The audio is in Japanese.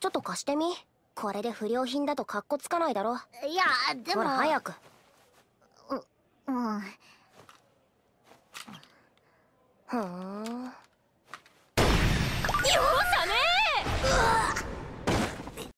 ちょっと貸してみこれで不良品だとカッコつかないだろいやでもほら早くううんふん